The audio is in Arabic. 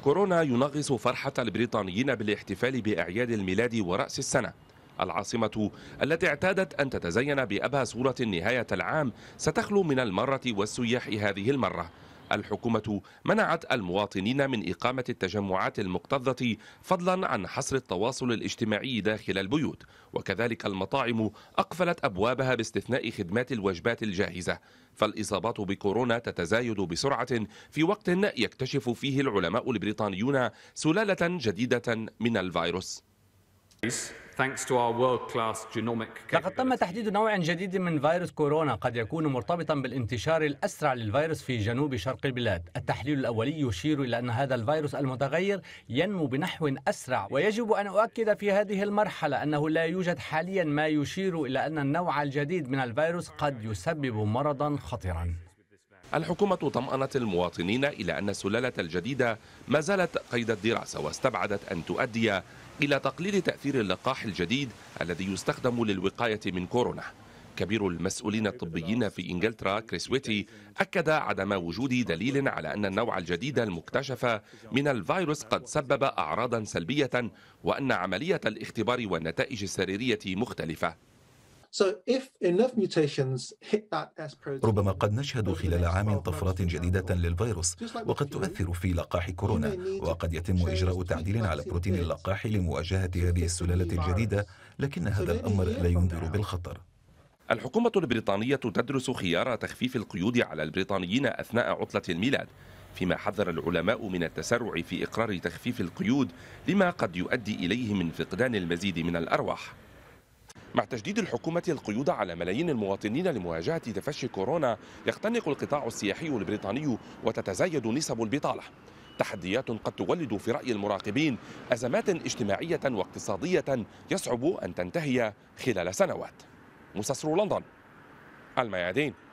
كورونا ينغص فرحة البريطانيين بالاحتفال بأعياد الميلاد ورأس السنة العاصمة التي اعتادت أن تتزين بأبهى صورة نهاية العام ستخلو من المرة والسياح هذه المرة الحكومة منعت المواطنين من إقامة التجمعات المكتظة فضلا عن حصر التواصل الاجتماعي داخل البيوت وكذلك المطاعم أقفلت أبوابها باستثناء خدمات الوجبات الجاهزة فالإصابات بكورونا تتزايد بسرعة في وقت يكتشف فيه العلماء البريطانيون سلالة جديدة من الفيروس لقد تم تحديد نوع جديد من فيروس كورونا قد يكون مرتبطا بالانتشار الأسرع للفيروس في جنوب شرق البلاد التحليل الأولي يشير إلى أن هذا الفيروس المتغير ينمو بنحو أسرع ويجب أن أؤكد في هذه المرحلة أنه لا يوجد حاليا ما يشير إلى أن النوع الجديد من الفيروس قد يسبب مرضا خطرا. الحكومة طمأنت المواطنين إلى أن السلالة الجديدة ما زالت قيد الدراسة واستبعدت أن تؤدي إلى تقليل تأثير اللقاح الجديد الذي يستخدم للوقاية من كورونا كبير المسؤولين الطبيين في إنجلترا كريس ويتي أكد عدم وجود دليل على أن النوع الجديد المكتشف من الفيروس قد سبب أعراضا سلبية وأن عملية الاختبار والنتائج السريرية مختلفة ربما قد نشهد خلال عام طفرات جديدة للفيروس وقد تؤثر في لقاح كورونا وقد يتم إجراء تعديل على بروتين اللقاح لمواجهة هذه السلالة الجديدة لكن هذا الأمر لا ينذر بالخطر الحكومة البريطانية تدرس خيار تخفيف القيود على البريطانيين أثناء عطلة الميلاد فيما حذر العلماء من التسرع في إقرار تخفيف القيود لما قد يؤدي إليه من فقدان المزيد من الأرواح مع تجديد الحكومة القيود على ملايين المواطنين لمواجهة تفشي كورونا يختنق القطاع السياحي البريطاني وتتزايد نسب البطالة تحديات قد تولد في رأي المراقبين أزمات اجتماعية واقتصادية يصعب أن تنتهي خلال سنوات مسسر لندن الميادين